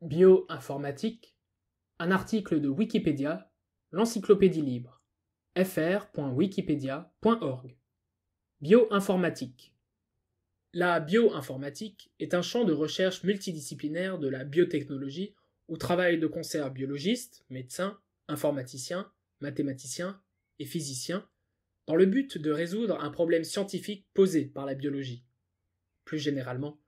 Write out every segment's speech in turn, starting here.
Bioinformatique, un article de Wikipédia, l'encyclopédie libre, fr.wikipedia.org. Bioinformatique. La bioinformatique est un champ de recherche multidisciplinaire de la biotechnologie où travaillent de concert biologistes, médecins, informaticiens, mathématiciens et physiciens dans le but de résoudre un problème scientifique posé par la biologie. Plus généralement,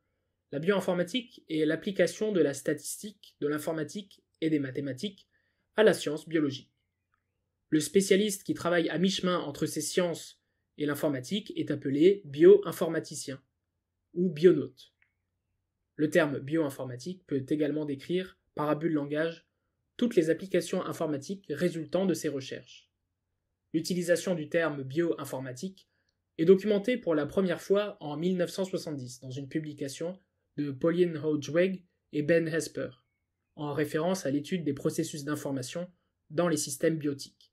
la bioinformatique est l'application de la statistique, de l'informatique et des mathématiques à la science biologique. Le spécialiste qui travaille à mi-chemin entre ces sciences et l'informatique est appelé bioinformaticien ou bionaute. Le terme bioinformatique peut également décrire, par abus de langage, toutes les applications informatiques résultant de ces recherches. L'utilisation du terme bioinformatique est documentée pour la première fois en 1970 dans une publication de Pauline Hodgeweg et Ben Hesper, en référence à l'étude des processus d'information dans les systèmes biotiques.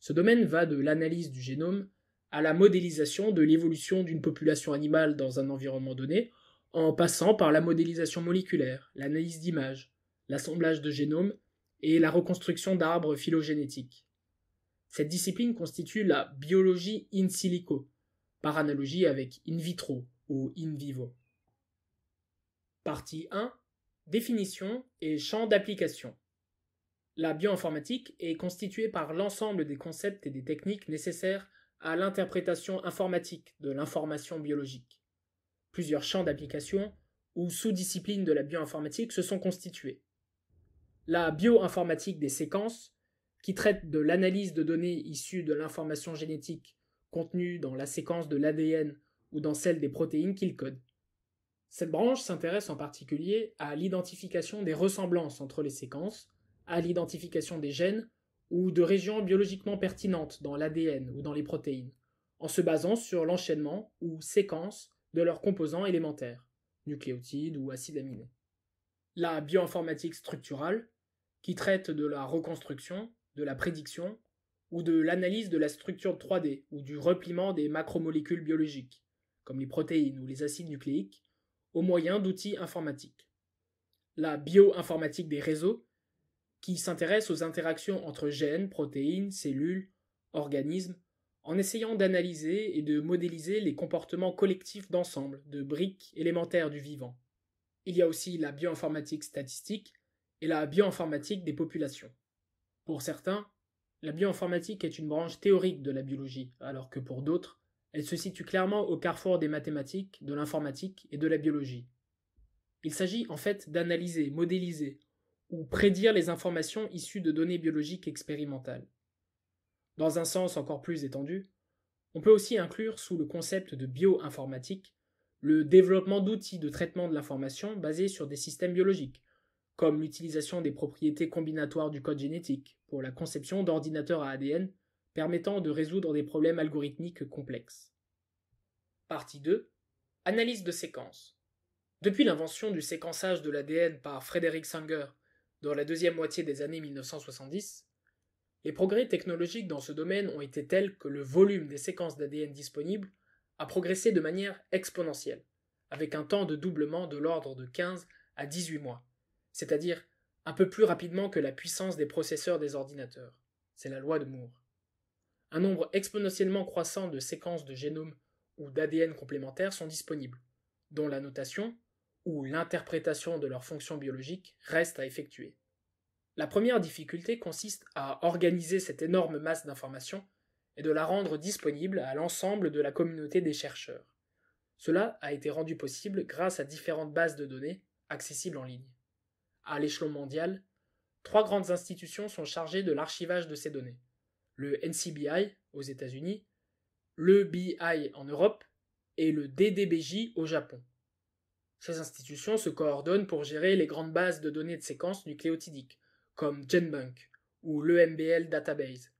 Ce domaine va de l'analyse du génome à la modélisation de l'évolution d'une population animale dans un environnement donné, en passant par la modélisation moléculaire, l'analyse d'images, l'assemblage de génomes et la reconstruction d'arbres phylogénétiques. Cette discipline constitue la biologie in silico, par analogie avec in vitro ou in vivo. Partie 1 Définition et champ d'application. La bioinformatique est constituée par l'ensemble des concepts et des techniques nécessaires à l'interprétation informatique de l'information biologique. Plusieurs champs d'application ou sous-disciplines de la bioinformatique se sont constitués. La bioinformatique des séquences, qui traite de l'analyse de données issues de l'information génétique contenue dans la séquence de l'ADN ou dans celle des protéines qu'il code. Cette branche s'intéresse en particulier à l'identification des ressemblances entre les séquences, à l'identification des gènes ou de régions biologiquement pertinentes dans l'ADN ou dans les protéines, en se basant sur l'enchaînement ou séquence de leurs composants élémentaires, nucléotides ou acides aminés. La bioinformatique structurale, qui traite de la reconstruction, de la prédiction ou de l'analyse de la structure 3D ou du repliement des macromolécules biologiques, comme les protéines ou les acides nucléiques, au moyen d'outils informatiques. La bioinformatique des réseaux, qui s'intéresse aux interactions entre gènes, protéines, cellules, organismes, en essayant d'analyser et de modéliser les comportements collectifs d'ensemble, de briques élémentaires du vivant. Il y a aussi la bioinformatique statistique et la bioinformatique des populations. Pour certains, la bioinformatique est une branche théorique de la biologie, alors que pour d'autres, elle se situe clairement au carrefour des mathématiques, de l'informatique et de la biologie. Il s'agit en fait d'analyser, modéliser ou prédire les informations issues de données biologiques expérimentales. Dans un sens encore plus étendu, on peut aussi inclure sous le concept de bioinformatique le développement d'outils de traitement de l'information basés sur des systèmes biologiques, comme l'utilisation des propriétés combinatoires du code génétique pour la conception d'ordinateurs à ADN permettant de résoudre des problèmes algorithmiques complexes. Partie 2. Analyse de séquences. Depuis l'invention du séquençage de l'ADN par Frédéric Sanger dans la deuxième moitié des années 1970, les progrès technologiques dans ce domaine ont été tels que le volume des séquences d'ADN disponibles a progressé de manière exponentielle, avec un temps de doublement de l'ordre de 15 à 18 mois, c'est-à-dire un peu plus rapidement que la puissance des processeurs des ordinateurs. C'est la loi de Moore un nombre exponentiellement croissant de séquences de génomes ou d'ADN complémentaires sont disponibles, dont la notation ou l'interprétation de leurs fonctions biologiques reste à effectuer. La première difficulté consiste à organiser cette énorme masse d'informations et de la rendre disponible à l'ensemble de la communauté des chercheurs. Cela a été rendu possible grâce à différentes bases de données accessibles en ligne. À l'échelon mondial, trois grandes institutions sont chargées de l'archivage de ces données le NCBI aux États-Unis, le BI en Europe et le DDBJ au Japon. Ces institutions se coordonnent pour gérer les grandes bases de données de séquences nucléotidiques, comme GenBank ou l'EMBL Database,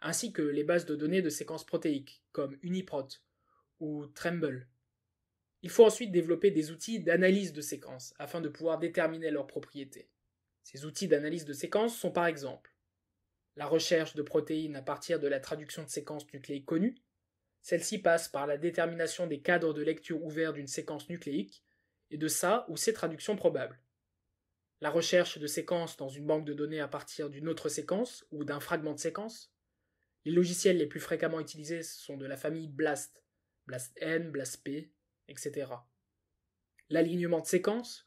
ainsi que les bases de données de séquences protéiques, comme UniProt ou Tremble. Il faut ensuite développer des outils d'analyse de séquences afin de pouvoir déterminer leurs propriétés. Ces outils d'analyse de séquences sont par exemple la recherche de protéines à partir de la traduction de séquences nucléiques connues. Celle-ci passe par la détermination des cadres de lecture ouverts d'une séquence nucléique et de sa ou ses traductions probables. La recherche de séquences dans une banque de données à partir d'une autre séquence ou d'un fragment de séquence. Les logiciels les plus fréquemment utilisés sont de la famille BLAST, BLAST-N, BLAST-P, etc. L'alignement de séquences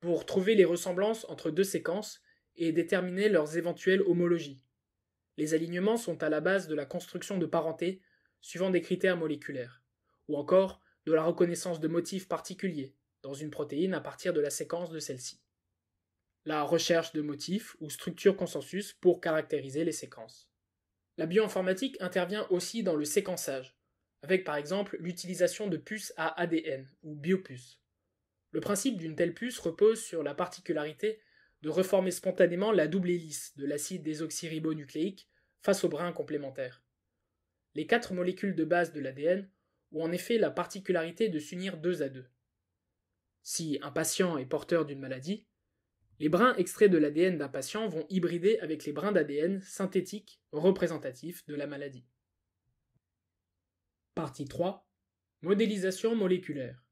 pour trouver les ressemblances entre deux séquences et déterminer leurs éventuelles homologies. Les alignements sont à la base de la construction de parenté suivant des critères moléculaires, ou encore de la reconnaissance de motifs particuliers dans une protéine à partir de la séquence de celle-ci. La recherche de motifs ou structures consensus pour caractériser les séquences. La bioinformatique intervient aussi dans le séquençage, avec par exemple l'utilisation de puces à ADN ou biopuces. Le principe d'une telle puce repose sur la particularité de reformer spontanément la double hélice de l'acide désoxyribonucléique face aux brins complémentaires. Les quatre molécules de base de l'ADN ont en effet la particularité de s'unir deux à deux. Si un patient est porteur d'une maladie, les brins extraits de l'ADN d'un patient vont hybrider avec les brins d'ADN synthétiques représentatifs de la maladie. Partie 3 Modélisation moléculaire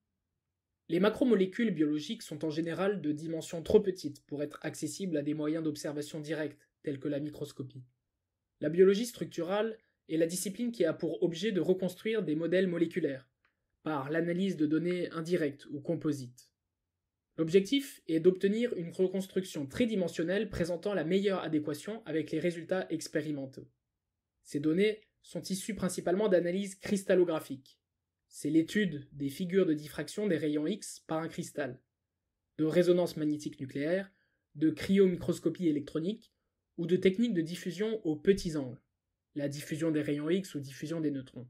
les macromolécules biologiques sont en général de dimensions trop petites pour être accessibles à des moyens d'observation directe, tels que la microscopie. La biologie structurale est la discipline qui a pour objet de reconstruire des modèles moléculaires, par l'analyse de données indirectes ou composites. L'objectif est d'obtenir une reconstruction tridimensionnelle présentant la meilleure adéquation avec les résultats expérimentaux. Ces données sont issues principalement d'analyses cristallographiques, c'est l'étude des figures de diffraction des rayons X par un cristal, de résonance magnétique nucléaire, de cryomicroscopie électronique ou de techniques de diffusion aux petits angles, la diffusion des rayons X ou diffusion des neutrons.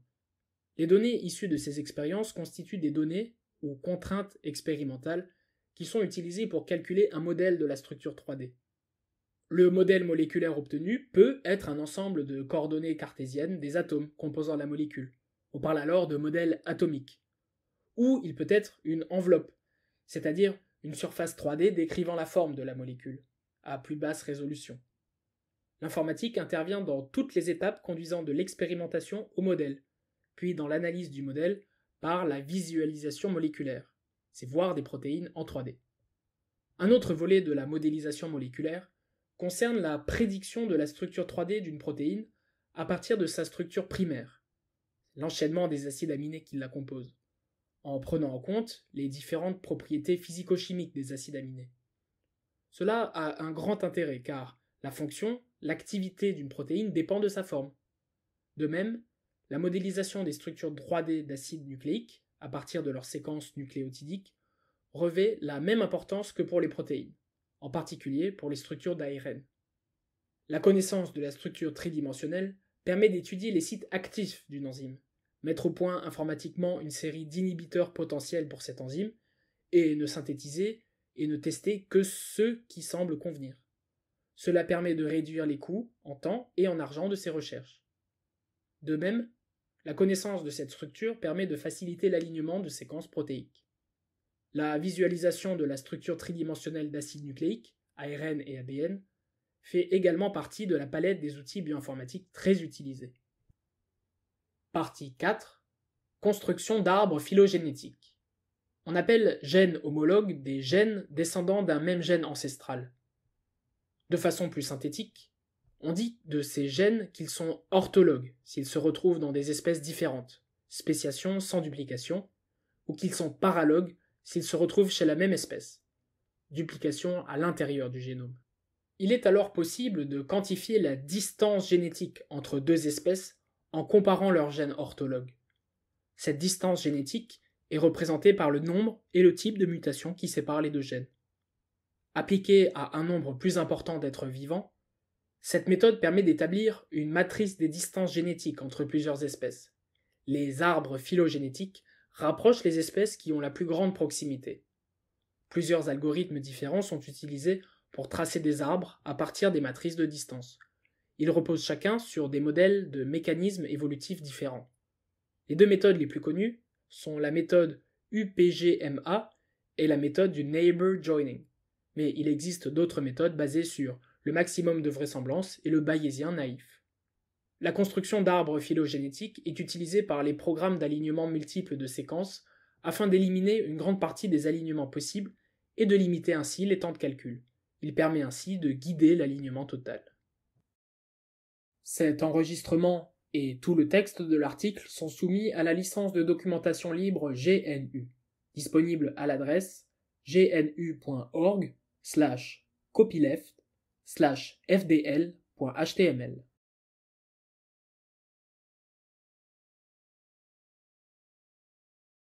Les données issues de ces expériences constituent des données ou contraintes expérimentales qui sont utilisées pour calculer un modèle de la structure 3D. Le modèle moléculaire obtenu peut être un ensemble de coordonnées cartésiennes des atomes composant la molécule, on parle alors de modèle atomique. Ou il peut être une enveloppe, c'est-à-dire une surface 3D décrivant la forme de la molécule, à plus basse résolution. L'informatique intervient dans toutes les étapes conduisant de l'expérimentation au modèle, puis dans l'analyse du modèle par la visualisation moléculaire, c'est voir des protéines en 3D. Un autre volet de la modélisation moléculaire concerne la prédiction de la structure 3D d'une protéine à partir de sa structure primaire l'enchaînement des acides aminés qui la composent, en prenant en compte les différentes propriétés physico-chimiques des acides aminés. Cela a un grand intérêt car la fonction, l'activité d'une protéine dépend de sa forme. De même, la modélisation des structures 3D d'acides nucléiques, à partir de leurs séquences nucléotidiques, revêt la même importance que pour les protéines, en particulier pour les structures d'ARN. La connaissance de la structure tridimensionnelle permet d'étudier les sites actifs d'une enzyme, mettre au point informatiquement une série d'inhibiteurs potentiels pour cette enzyme, et ne synthétiser et ne tester que ceux qui semblent convenir. Cela permet de réduire les coûts en temps et en argent de ces recherches. De même, la connaissance de cette structure permet de faciliter l'alignement de séquences protéiques. La visualisation de la structure tridimensionnelle d'acides nucléiques, ARN et ADN, fait également partie de la palette des outils bioinformatiques très utilisés. Partie 4. Construction d'arbres phylogénétiques. On appelle gènes homologues des gènes descendants d'un même gène ancestral. De façon plus synthétique, on dit de ces gènes qu'ils sont orthologues s'ils se retrouvent dans des espèces différentes, spéciation sans duplication, ou qu'ils sont paralogues s'ils se retrouvent chez la même espèce, duplication à l'intérieur du génome. Il est alors possible de quantifier la distance génétique entre deux espèces en comparant leurs gènes orthologues. Cette distance génétique est représentée par le nombre et le type de mutation qui séparent les deux gènes. Appliquée à un nombre plus important d'êtres vivants, cette méthode permet d'établir une matrice des distances génétiques entre plusieurs espèces. Les arbres phylogénétiques rapprochent les espèces qui ont la plus grande proximité. Plusieurs algorithmes différents sont utilisés pour tracer des arbres à partir des matrices de distance, ils reposent chacun sur des modèles de mécanismes évolutifs différents. Les deux méthodes les plus connues sont la méthode UPGMA et la méthode du Neighbor Joining. Mais il existe d'autres méthodes basées sur le maximum de vraisemblance et le bayésien naïf. La construction d'arbres phylogénétiques est utilisée par les programmes d'alignement multiple de séquences afin d'éliminer une grande partie des alignements possibles et de limiter ainsi les temps de calcul. Il permet ainsi de guider l'alignement total. Cet enregistrement et tout le texte de l'article sont soumis à la licence de documentation libre GNU, disponible à l'adresse gnu.org slash copyleft slash fdl.html.